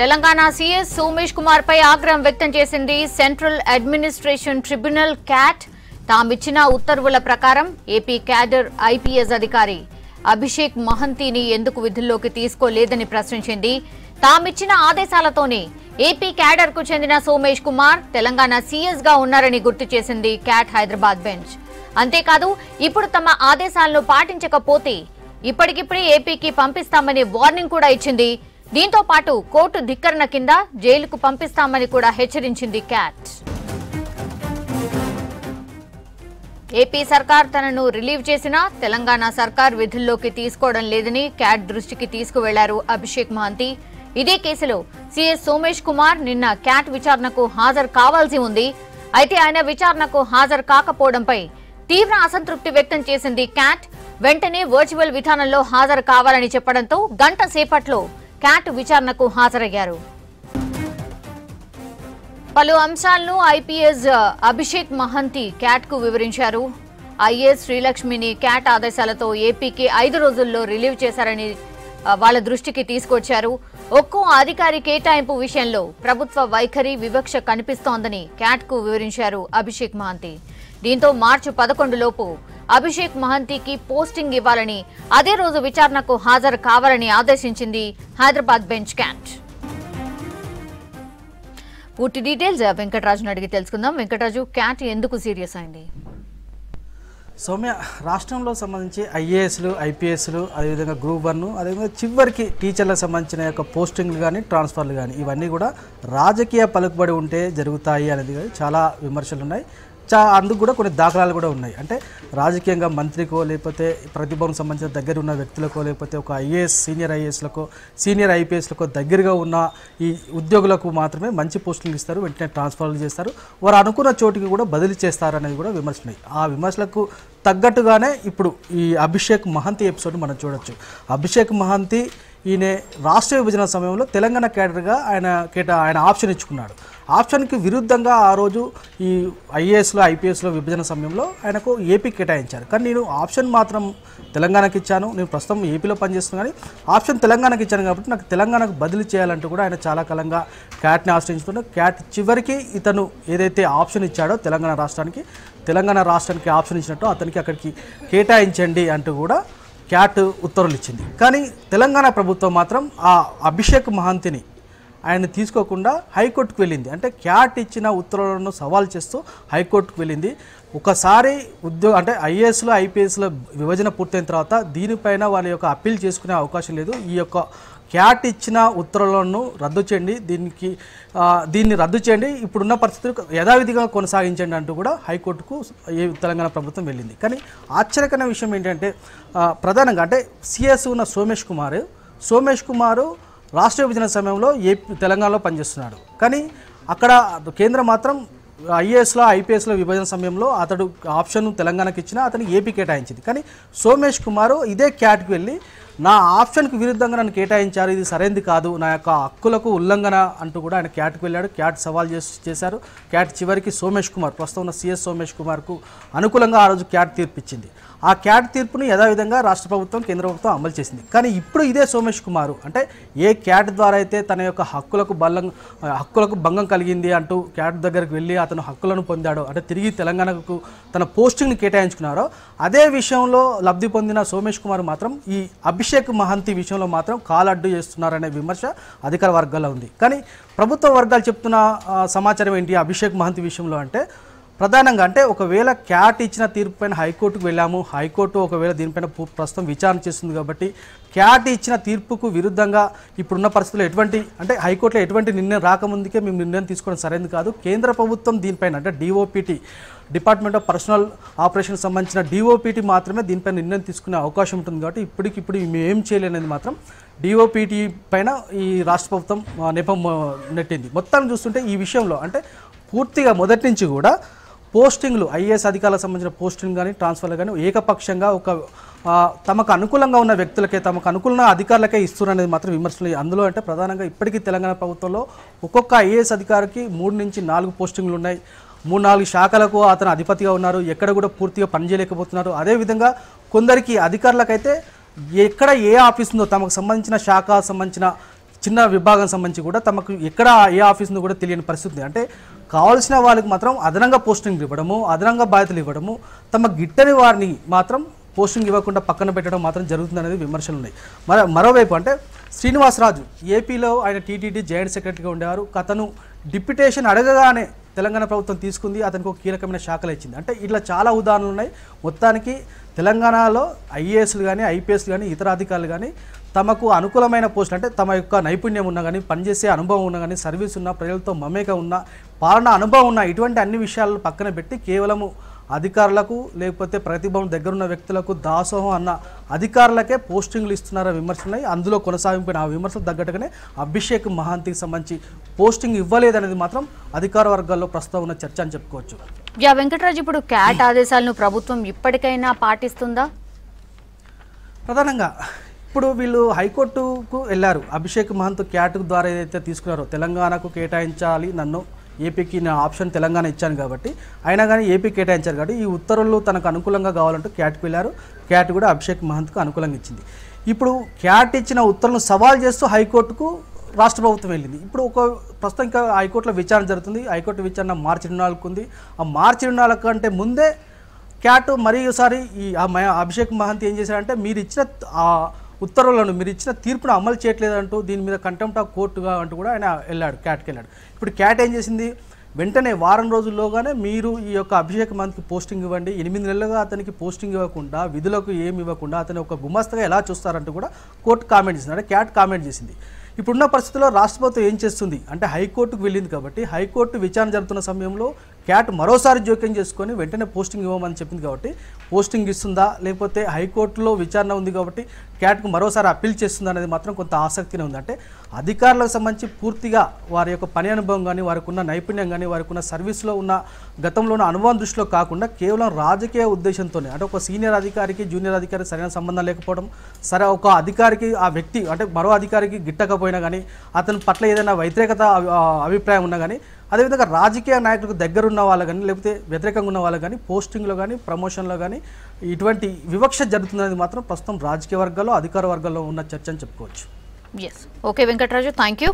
Telangana CS Somesh Kumar పై ఆగ్రహం వ్యక్తం చేసింది సెంట్రల్ అడ్మినిస్ట్రేషన్ ట్రిబ్యునల్ క్యాట్ తామిచ్చిన ఉత్తర్వుల ప్రకారం ఏపీ క్యాడర్ ఐపీఎస్ అధికారి అభిషేక్ మహంతిని ఎందుకు విధుల్లోకి తీసుకోలేదని ప్రశ్నించింది తామిచ్చిన ఆదేశాలతోనే ఏపీ క్యాడర్ కు చెందిన సోమేష్ కుమార్ తెలంగాణ సీఎస్ గా ఉన్నారని గుర్తు చేసింది క్యాట్ హైదరాబాద్ బెంచ్ అంతేకాదు ఇప్పుడు తమ ఆదేశాలను పాటించకపోతే ఇప్పటికిప్పుడే ఏపీకి పంపిస్తామని వార్నింగ్ కూడా ఇచ్చింది దీంతో పాటు కోర్టు ధిక్కరణ కింద జైలుకు పంపిస్తామని కూడా హెచ్చరించింది క్యాట్ ఏపీ సర్కార్ తనను రిలీవ్ చేసినా తెలంగాణ సర్కార్ విధుల్లోకి తీసుకోవడం లేదని క్యాట్ దృష్టికి తీసుకువెళ్లారు అభిషేక్ మహంతి ఇదే కేసులో సీఎస్ సోమేష్ కుమార్ నిన్న క్యాట్ విచారణకు హాజరు కావాల్సి ఉంది అయితే ఆయన విచారణకు హాజరు కాకపోవడంపై తీవ్ర అసంతృప్తి వ్యక్తం చేసింది క్యాట్ వెంటనే వర్చువల్ విధానంలో హాజరు కావాలని చెప్పడంతో గంట సేపట్లో క్యాట్ విచారణకు హాజరయ్యారు పలు అంశాలను ఐపీఎస్ అభిషేక్ మహంతి క్యాట్ కు వివరించారు ఐఏఎస్ శ్రీలక్ష్మిని క్యాట్ ఆదేశాలతో ఏపీకి ఐదు రోజుల్లో రిలీవ్ చేశారని వాళ్ళ దృష్టికి తీసుకొచ్చారు ఒక్కో అధికారి కేటాయింపు విషయంలో ప్రభుత్వ వైఖరి వివక్ష కనిపిస్తోందని క్యాట్ కు వివరించారు అభిషేక్ మహంతి దీంతో మార్చి పదకొండు లోపు అభిషేక్ మహంతికి పోస్టింగ్ ఇవ్వాలని అదే రోజు విచారణకు హాజరు కావాలని ఆదేశించింది హైదరాబాద్ బెంచ్ క్యాంట్ పూర్తి డీటెయిల్స్ వెంకటరాజును అడిగి తెలుసుకుందాం వెంకటరాజు క్యాట్ ఎందుకు సీరియస్ అయింది సౌమ్య రాష్ట్రంలో సంబంధించి ఐఏఎస్లు ఐపీఎస్లు అదేవిధంగా గ్రూప్ వన్ అదేవిధంగా చివరికి టీచర్లకు సంబంధించిన యొక్క పోస్టింగ్లు కానీ ట్రాన్స్ఫర్లు కానీ ఇవన్నీ కూడా రాజకీయ పలుకుబడి ఉంటే జరుగుతాయి అనేది చాలా విమర్శలు ఉన్నాయి చా అందుకు కూడా కొన్ని దాఖలాలు కూడా ఉన్నాయి అంటే రాజకీయంగా మంత్రికో లేకపోతే ప్రతిభకు సంబంధించిన దగ్గర ఉన్న వ్యక్తులకో లేకపోతే ఒక ఐఏఎస్ సీనియర్ ఐఏఎస్లకో సీనియర్ ఐపీఎస్లకో దగ్గరగా ఉన్న ఈ ఉద్యోగులకు మాత్రమే మంచి పోస్టులు ఇస్తారు వెంటనే ట్రాన్స్ఫర్లు చేస్తారు వారు అనుకున్న చోటికి కూడా బదిలీ అనేది కూడా విమర్శలు ఆ విమర్శలకు తగ్గట్టుగానే ఇప్పుడు ఈ అభిషేక్ మహంతి ఎపిసోడ్ మనం చూడొచ్చు అభిషేక్ మహంతి ఈయన రాష్ట్ర విభజన సమయంలో తెలంగాణ కేడర్గా ఆయన కేట ఆయన ఆప్షన్ ఇచ్చుకున్నాడు ఆప్షన్కి విరుద్ధంగా ఆ రోజు ఈ ఐఏఎస్లో ఐపీఎస్లో విభజన సమయంలో ఆయనకు ఏపీ కేటాయించారు కానీ నేను ఆప్షన్ మాత్రం తెలంగాణకి ఇచ్చాను నేను ప్రస్తుతం ఏపీలో పనిచేస్తున్నాను కానీ ఆప్షన్ తెలంగాణకి ఇచ్చాను కాబట్టి నాకు తెలంగాణకు బదిలీ చేయాలంటూ కూడా ఆయన చాలా కాలంగా క్యాట్ని ఆశ్రయించుకున్నాడు క్యాట్ చివరికి ఇతను ఏదైతే ఆప్షన్ ఇచ్చాడో తెలంగాణ రాష్ట్రానికి తెలంగాణ రాష్ట్రానికి ఆప్షన్ ఇచ్చినట్టు అతనికి అక్కడికి కేటాయించండి అంటూ కూడా క్యాట్ ఉత్తర్వులు ఇచ్చింది కానీ తెలంగాణ ప్రభుత్వం మాత్రం ఆ అభిషేక్ మహంతిని ఆయన తీసుకోకుండా హైకోర్టుకు వెళ్ళింది అంటే క్యాట్ ఇచ్చిన ఉత్తర్వులను సవాల్ చేస్తూ హైకోర్టుకు వెళ్ళింది ఒకసారి ఉద్యోగ అంటే ఐఏఎస్లో ఐపీఎస్లో విభజన పూర్తయిన తర్వాత దీనిపైన వాళ్ళ యొక్క అప్పీల్ చేసుకునే అవకాశం లేదు ఈ యొక్క క్యాట్ ఇచ్చిన ఉత్తర్వులను రద్దు చేయండి దీనికి దీన్ని రద్దు చేయండి ఇప్పుడున్న పరిస్థితులు యథావిధిగా కొనసాగించండి అంటూ కూడా హైకోర్టుకు తెలంగాణ ప్రభుత్వం వెళ్ళింది కానీ ఆశ్చర్యకరమైన విషయం ఏంటంటే ప్రధానంగా అంటే సిఎస్ ఉన్న సోమేష్ కుమార్ సోమేష్ కుమార్ రాష్ట్ర విభజన సమయంలో ఏపీ తెలంగాణలో పనిచేస్తున్నాడు కానీ అక్కడ కేంద్రం మాత్రం ఐఏఎస్లో ఐపీఎస్లో విభజన సమయంలో అతడు ఆప్షన్ తెలంగాణకి ఇచ్చిన అతను ఏపీ కేటాయించింది కానీ సోమేష్ కుమార్ ఇదే క్యాట్కి వెళ్ళి నా ఆప్షన్కు విరుద్ధంగా నన్ను కేటాయించారు ఇది సరైనది కాదు నా యొక్క హక్కులకు ఉల్లంఘన అంటూ కూడా ఆయన క్యాట్కి వెళ్ళాడు క్యాట్ సవాల్ చేసి చేశారు క్యాట్ చివరికి సోమేష్ కుమార్ ప్రస్తుతం ఉన్న సిఎస్ సోమేష్ కుమార్కు అనుకూలంగా ఆ రోజు క్యాట్ తీర్పిచ్చింది ఆ క్యాట్ తీర్పును యథావిధంగా రాష్ట్ర ప్రభుత్వం కేంద్ర ప్రభుత్వం అమలు చేసింది కానీ ఇప్పుడు ఇదే సోమేష్ కుమార్ అంటే ఏ క్యాట్ ద్వారా అయితే తన యొక్క హక్కులకు బలం హక్కులకు భంగం కలిగింది అంటూ క్యాట్ దగ్గరికి వెళ్ళి అతను హక్కులను పొందాడో అంటే తిరిగి తెలంగాణకు తన పోస్టింగ్ని కేటాయించుకున్నారో అదే విషయంలో లబ్ధి పొందిన సోమేష్ కుమార్ మాత్రం ఈ అభిషేక్ మహంతి విషయంలో మాత్రం కాలడ్డు చేస్తున్నారనే విమర్శ అధికార వర్గాల్లో ఉంది కానీ ప్రభుత్వ వర్గాలు చెప్తున్న సమాచారం ఏంటి అభిషేక్ మహంతి విషయంలో అంటే ప్రధానంగా అంటే ఒకవేళ క్యాట్ ఇచ్చిన తీర్పు పైన హైకోర్టుకు వెళ్ళాము హైకోర్టు ఒకవేళ దీనిపైన ప్రస్తుతం విచారణ చేస్తుంది కాబట్టి క్యాట్ ఇచ్చిన తీర్పుకు విరుద్ధంగా ఇప్పుడున్న పరిస్థితుల్లో ఎటువంటి అంటే హైకోర్టులో ఎటువంటి నిర్ణయం రాకముందుకే మేము నిర్ణయం తీసుకోవడం సరైనది కాదు కేంద్ర ప్రభుత్వం దీనిపైన అంటే DOPT department of personnel operation సంబంధించిన డిఓపిటి మాత్రమే దీనిపై నిర్ణయం తీసుకునే అవకాశం ఉంటుంది కాబట్టి ఇప్పటికిప్పుడు మేము ఏం చేయలేనిది మాత్రం డిఓపిటి పైన ఈ రాష్ట్ర ప్రభుత్వం నెపం నెట్టింది మొత్తం చూస్తుంటే ఈ విషయంలో అంటే పూర్తిగా మొదటి నుంచి కూడా పోస్టింగ్లు ఐఏఎస్ అధికారులకు సంబంధించిన పోస్టింగ్ కానీ ట్రాన్స్ఫర్లు కానీ ఏకపక్షంగా ఒక తమకు అనుకూలంగా ఉన్న వ్యక్తులకే తమకు అనుకూలంగా అధికారులకే ఇస్తున్నారనేది మాత్రం విమర్శలు అందులో అంటే ప్రధానంగా ఇప్పటికీ తెలంగాణ ప్రభుత్వంలో ఒక్కొక్క ఐఏఎస్ అధికారికి మూడు నుంచి నాలుగు పోస్టింగ్లు ఉన్నాయి మూడు నాలుగు శాఖలకు అతను అధిపతిగా ఉన్నారు ఎక్కడ కూడా పూర్తిగా పనిచేయలేకపోతున్నారు అదేవిధంగా కొందరికి అధికారులకైతే ఎక్కడ ఏ ఆఫీస్ ఉందో తమకు సంబంధించిన శాఖ సంబంధించిన చిన్న విభాగం సంబంధించి కూడా తమకు ఎక్కడ ఏ ఆఫీస్ ఉందో కూడా తెలియని పరిస్థితి అంటే కావలసిన వాళ్ళకి మాత్రం అదనంగా పోస్టింగ్ ఇవ్వడము అదనంగా బాధ్యతలు ఇవ్వడము తమ గిట్టని వారిని మాత్రం పోస్టింగ్ ఇవ్వకుండా పక్కన పెట్టడం మాత్రం జరుగుతుందనేది విమర్శలు ఉన్నాయి మరో మరోవైపు అంటే శ్రీనివాసరాజు ఏపీలో ఆయన టీటీడీ జాయింట్ సెక్రటరీగా ఉండేవారు కథను డిప్యుటేషన్ అడగగానే తెలంగాణ ప్రభుత్వం తీసుకుంది అతనికి ఒక కీలకమైన శాఖలు ఇచ్చింది అంటే ఇట్లా చాలా ఉదాహరణలు ఉన్నాయి మొత్తానికి తెలంగాణలో ఐఏఎస్లు కానీ ఐపీఎస్లు కానీ ఇతర అధికారులు కానీ తమకు అనుకూలమైన పోస్టులు అంటే తమ యొక్క నైపుణ్యం ఉన్నా కానీ పనిచేసే అనుభవం ఉన్నా కానీ సర్వీస్ ఉన్న ప్రజలతో మమేక ఉన్న పాలన అనుభవం ఉన్న ఇటువంటి అన్ని విషయాలను పక్కన పెట్టి కేవలము అధికారులకు లేకపోతే ప్రతిభం దగ్గరున్న వ్యక్తులకు దాసోహం అన్న అధికారులకే పోస్టింగ్లు ఇస్తున్నారని విమర్శలున్నాయి అందులో కొనసాగింపిన ఆ విమర్శలు తగ్గట్టుగానే అభిషేక్ మహాంతికి సంబంధించి పోస్టింగ్ ఇవ్వలేదనేది మాత్రం అధికార వర్గాల్లో ప్రస్తుతం ఉన్న చర్చ అని చెప్పుకోవచ్చు వెంకటరాజు ఇప్పుడు క్యాట్ ఆదేశాలను ప్రభుత్వం ఇప్పటికైనా పాటిస్తుందా ప్రధానంగా ఇప్పుడు వీళ్ళు హైకోర్టుకు వెళ్ళారు అభిషేక్ మహంత్ క్యాట్ ద్వారా ఏదైతే తీసుకున్నారో తెలంగాణకు కేటాయించాలి నన్ను ఏపీకి నా ఆప్షన్ తెలంగాణ ఇచ్చాను కాబట్టి అయినా కానీ ఏపీ కేటాయించారు కాబట్టి ఈ ఉత్తర్వులు తనకు అనుకూలంగా కావాలంటూ క్యాట్కి వెళ్ళారు క్యాట్ కూడా అభిషేక్ మహంత్కు అనుకూలంగా ఇచ్చింది ఇప్పుడు క్యాట్ ఇచ్చిన ఉత్తర్వులను సవాల్ చేస్తూ హైకోర్టుకు రాష్ట్ర ప్రభుత్వం వెళ్ళింది ఇప్పుడు ఒక ప్రస్తుతం ఇంకా హైకోర్టులో విచారణ జరుగుతుంది హైకోర్టు విచారణ మార్చి రెండు నాలుగు ఉంది ఆ మార్చి రెండు నాలుగు కంటే ముందే క్యాట్ మరోసారి ఈ అభిషేక్ మహంతి ఏం చేశారంటే మీరు ఇచ్చిన ఆ ఉత్తర్వులను మీరు ఇచ్చిన తీర్పును అమలు చేయట్లేదంటూ దీని మీద కంటెంప్ట్ ఆఫ్ కోర్టుగా అంటూ కూడా ఆయన వెళ్ళాడు క్యాట్కి వెళ్ళాడు ఇప్పుడు క్యాట్ ఏం చేసింది వెంటనే వారం రోజుల్లోగానే మీరు ఈ యొక్క అభిషేక్ మహంతికి పోస్టింగ్ ఇవ్వండి ఎనిమిది నెలలుగా అతనికి పోస్టింగ్ ఇవ్వకుండా విధులకు ఏమి ఇవ్వకుండా అతని ఒక గుమస్తగా ఎలా చూస్తారంటూ కూడా కోర్టు కామెంట్ చేసింది అంటే క్యాట్ కామెంట్ చేసింది ఇప్పుడున్న పరిస్థితుల్లో రాష్ట్ర ప్రభుత్వం ఏం చేస్తుంది అంటే హైకోర్టుకు వెళ్ళింది కాబట్టి హైకోర్టు విచారణ జరుగుతున్న సమయంలో క్యాట్ మరోసారి జోక్యం చేసుకొని వెంటనే పోస్టింగ్ ఇవ్వమని చెప్పింది కాబట్టి పోస్టింగ్ ఇస్తుందా లేకపోతే హైకోర్టులో విచారణ ఉంది కాబట్టి క్యాట్కు మరోసారి అప్పీల్ చేస్తుందా అనేది మాత్రం కొంత ఆసక్తిగా ఉంది అంటే అధికారులకు సంబంధించి పూర్తిగా వారి యొక్క పని అనుభవం కానీ వారికి ఉన్న నైపుణ్యం కానీ వారికి ఉన్న సర్వీస్లో ఉన్న గతంలో ఉన్న అనుభవం దృష్టిలో కాకుండా కేవలం రాజకీయ ఉద్దేశంతోనే అంటే ఒక సీనియర్ అధికారికి జూనియర్ అధికారికి సరైన సంబంధం లేకపోవడం సరే ఒక అధికారికి ఆ వ్యక్తి అంటే మరో అధికారికి గిట్టకపోయినా కానీ అతని పట్ల ఏదైనా వ్యతిరేకత అభిప్రాయం ఉన్నా కానీ అదేవిధంగా రాజకీయ నాయకులకు దగ్గరున్న వాళ్ళు కానీ లేకపోతే వ్యతిరేకంగా ఉన్న వాళ్ళు కానీ పోస్టింగ్లో కానీ ప్రమోషన్లో కానీ ఇటువంటి వివక్ష జరుగుతుంది మాత్రం ప్రస్తుతం రాజకీయ వర్గాల్లో అధికార వర్గాల్లో ఉన్న చర్చ అని చెప్పుకోవచ్చు ఎస్ ఓకే వెంకటరాజు థ్యాంక్